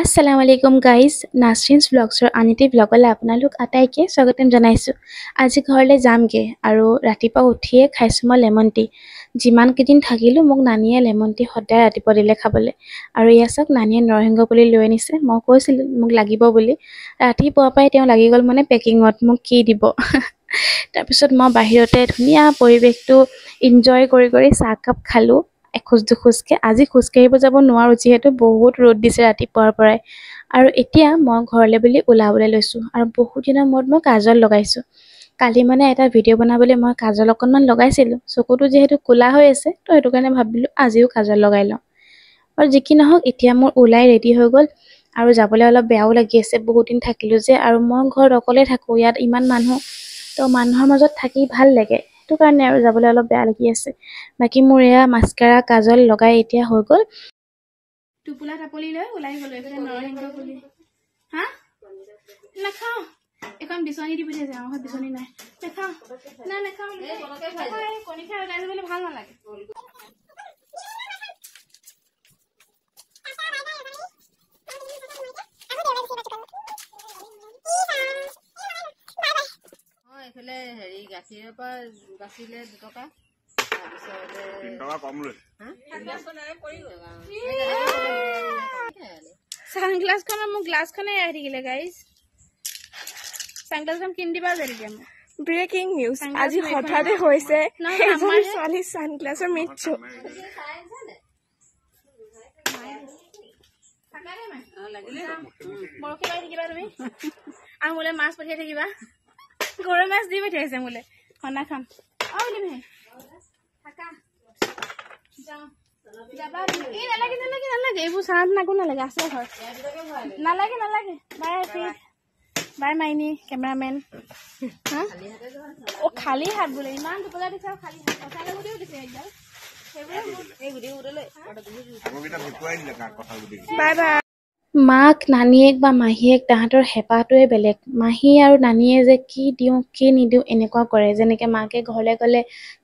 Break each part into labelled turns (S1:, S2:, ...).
S1: আসসালামু আলাইকুম গাইজ নাচৰিন্স ব্লগছৰ আনিটি ব্লগলৈ আপোনালোক আটাইকে স্বাগতম জনাইছোঁ আজি ঘৰলৈ যামগৈ আৰু ৰাতিপুৱা উঠিয়ে খাইছোঁ মই লেমন টি যিমানকেইদিন থাকিলোঁ মোক নানীয়ে লেমন টি সদায় ৰাতিপুৱা দিলে খাবলৈ আৰু ইয়াৰ চাওক নানীয়ে নৰসিংহ পুলি লৈ আনিছে মই কৈছিলোঁ মোক লাগিব বুলি ৰাতিপুৱা পৰাই তেওঁ লাগি গ'ল মানে পেকিঙত মোক কি দিব তাৰপিছত মই বাহিৰতে ধুনীয়া পৰিৱেশটো এনজয় কৰি কৰি চাহকাপ খালোঁ এখোজটো খোজকৈ আজি খোজকাঢ়িব যাব নোৱাৰোঁ যিহেতু বহুত ৰ'দ দিছে ৰাতিপুৱাৰ পৰাই আৰু এতিয়া মই ঘৰলৈ বুলি ওলাবলৈ লৈছোঁ আৰু বহুত দিনৰ মূৰত মই কাজল লগাইছোঁ কালি মানে এটা ভিডিঅ' বনাবলৈ মই কাজল অকণমান লগাইছিলোঁ চকুটো যিহেতু ক'লা হৈ আছে তো সেইটো কাৰণে ভাবিলোঁ আজিও কাজল লগাই লওঁ আৰু যি কি নহওক এতিয়া মোৰ ওলাই ৰেডি হৈ গ'ল আৰু যাবলৈ অলপ বেয়াও লাগি আছে বহুত দিন থাকিলোঁ যে আৰু মই ঘৰত অকলে থাকোঁ ইয়াত ইমান মানুহ তো মানুহৰ মাজত থাকি ভাল লাগে সেইটো কাৰণে আৰু যাবলৈ অলপ বেয়া লাগি আছে বাকী মোৰ এয়া মাস্কাৰা কাজল লগাই এতিয়া হৈ গ'ল টোপোলা টাপলি লৈ ওলাই গল নাখাওঁ এখন বিচনী বিচনী নাই নেখাওঁ আছিলে হেৰি গাখীৰৰ পৰা গাখীৰলে দুটকা আমলে মাছ পঠিয়াই থাকিবা গৰৈ মাছ দি পঠিয়াইছে মোলে খানা খাম মাক নানীয়েক বা মাহীয়েক তাহাঁতৰ হেঁপাহটোৱে বেলেগ মাহী আৰু নানীয়ে যে কি দিওঁ কি নিদিওঁ এনেকুৱা কৰে যেনেকৈ মাকে ঘৰলৈ গ'লে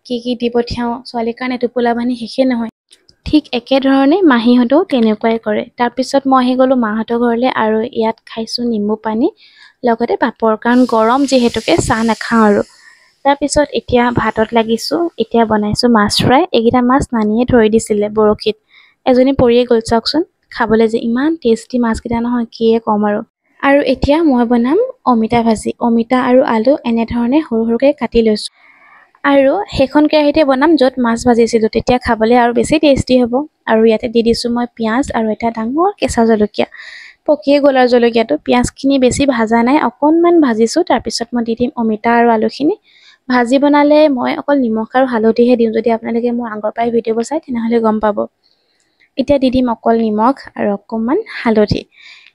S1: কি কি দি পঠিয়াওঁ ছোৱালীৰ কাৰণে টোপোলা বান্ধি শেষেই নহয় ঠিক একেধৰণে মাহীহঁতেও তেনেকুৱাই কৰে তাৰপিছত মই আহি গ'লোঁ মাহঁতৰ ঘৰলৈ আৰু ইয়াত খাইছোঁ নেমু পানী লগতে পাপৰ কাৰণ গৰম যিহেতুকে চাহ নাখাওঁ আৰু তাৰপিছত এতিয়া ভাতত লাগিছোঁ এতিয়া বনাইছোঁ মাছ ফ্ৰাই এইকেইটা মাছ নানীয়ে ধৰি দিছিলে বৰশীত এজনী পৰিয়ে গ'ল চাওকচোন খাবলৈ যে ইমান টেষ্টি মাছকেইটা নহয় কিয়ে ক'ম আৰু আৰু এতিয়া মই বনাম অমিতা ভাজি অমিতা আৰু আলু এনেধৰণে সৰু সৰুকৈ কাটি লৈছোঁ আৰু সেইখন কেৰাহীতে বনাম য'ত মাছ ভাজিছিলোঁ তেতিয়া খাবলৈ আৰু বেছি টেষ্টি হ'ব আৰু ইয়াতে দি দিছোঁ মই পিঁয়াজ আৰু এটা ডাঙৰ কেঁচা জলকীয়া পকিয়ে গ'ল আৰু জলকীয়াটো পিঁয়াজখিনি বেছি ভাজা নাই অকণমান ভাজিছোঁ তাৰপিছত মই দি দিম অমিতা আৰু আলুখিনি ভাজি বনালে মই অকল নিমখ আৰু হালধিহে দিওঁ যদি আপোনালোকে মোৰ আগৰ পৰাই ভিডিঅ'বোৰ চায় তেনেহ'লে গম পাব এতিয়া দি দিম অকল নিমখ আৰু অকণমান হালধি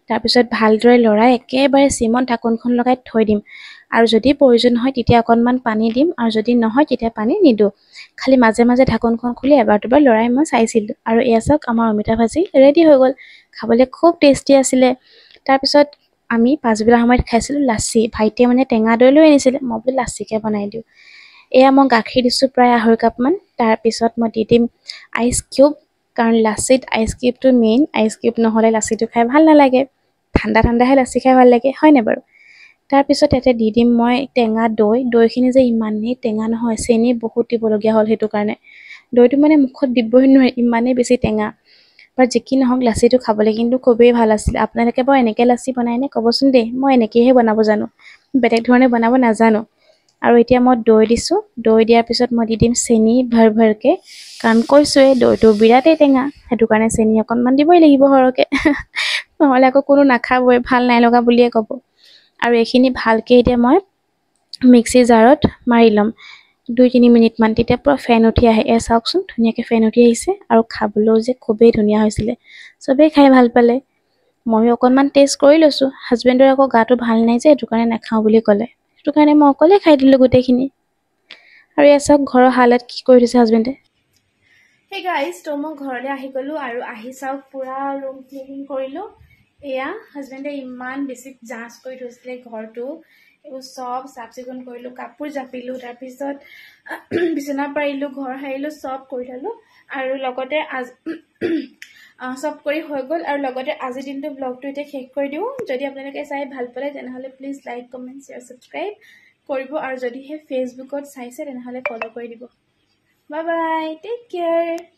S1: তাৰপিছত ভালদৰে লৰাই একেবাৰে চিমত ঢাকোনখন লগাই থৈ দিম আৰু যদি প্ৰয়োজন হয় তেতিয়া অকণমান পানী দিম আৰু যদি নহয় তেতিয়া পানী নিদিওঁ খালি মাজে মাজে ঢাকোনখন খুলি এবাৰ দুবাৰ লৰাই মই চাইছিলোঁ আৰু এয়া চাওক আমাৰ অমিতা ভাজি ৰেডি হৈ গ'ল খাবলৈ খুব টেষ্টি আছিলে তাৰপিছত আমি পাছবেলা সময়ত খাইছিলোঁ লাচি ভাইটিয়ে মানে টেঙা দৈ লৈ আনিছিলে মই বোলো লাচিকে বনাই দিওঁ এয়া মই গাখীৰ দিছোঁ প্ৰায় আঢ়ৈ কাপমান তাৰপিছত মই দি দিম আইচ কিউব কাৰণ লাচিত আইচ কিউবটো মেইন আইচ কিউব নহ'লে লাচিটো খাই ভাল নালাগে ঠাণ্ডা ঠাণ্ডাহে লাচি খাই ভাল লাগে হয়নে বাৰু তাৰপিছত ইয়াতে দি দিম মই টেঙা দৈ দৈখিনি যে ইমানেই টেঙা নহয় চেনি বহুত দিবলগীয়া হ'ল সেইটো কাৰণে দৈটো মানে মুখত দিবই নোৱাৰি ইমানেই বেছি টেঙা বাৰু যি কি নহওক লাচিটো খাবলৈ কিন্তু খুবেই ভাল আছিল আপোনালোকে বাৰু এনেকৈ লাচি বনাই নে ক'বচোন দেই মই এনেকৈহে বনাব জানো বেলেগ ধৰণে বনাব নাজানো আৰু এতিয়া মই দৈ দিছোঁ দৈ দিয়াৰ পিছত মই দি দিম চেনি ভৰ ভৰকৈ কাৰণ কৈছোঁৱেই দৈটো বিৰাটেই টেঙা সেইটো কাৰণে চেনি অকণমান দিবই লাগিব সৰহকৈ নহ'লে আকৌ কোনো নাখাবই ভাল নাই লগা বুলিয়ে ক'ব আৰু এইখিনি ভালকৈ এতিয়া মই মিক্সি জাৰত মাৰি ল'ম দুই তিনি মিনিটমান তেতিয়া পূৰা ফেন উঠি আহে এ চাওকচোন ধুনীয়াকৈ ফেন উঠি আহিছে আৰু খাবলৈও যে খুবেই ধুনীয়া হৈছিলে চবেই খাই ভাল পালে ময়ো অকণমান টেষ্ট কৰি লৈছোঁ হাজবেণ্ডৰ আকৌ গাটো ভাল নাই যে সেইটো কাৰণে নাখাওঁ বুলি ক'লে সেইটো কাৰণে মই অকলে খাই দিলোঁ গোটেইখিনি আৰু এয়া চাওক ঘৰৰ হালত কি কৰি দিছে হাজবেণ্ডে সেই গাইজ ত' মই ঘৰলৈ আহি গ'লোঁ আৰু আহি চাওক পূৰা ৰুম ক্লিনিং কৰিলোঁ এয়া হাজবেণ্ডে ইমান বেছি যাঁচ কৰি থৈছিলে ঘৰটো এইবোৰ চব চাফ চিকুণ কৰিলোঁ কাপোৰ জাপিলোঁ তাৰপিছত বিচনা পাৰিলোঁ ঘৰ সাৰিলোঁ চব কৰি থ'লোঁ আৰু লগতে চব কৰি হৈ গ'ল আৰু লগতে আজিৰ দিনটো ব্লগটো এতিয়া শেষ কৰি দিওঁ যদি আপোনালোকে চাই ভাল পালে তেনেহ'লে please like comment share subscribe কৰিব আৰু যদিহে ফেচবুকত চাইছে তেনেহ'লে ফ'ল' কৰি দিব বাই বাই টেক কেয়াৰ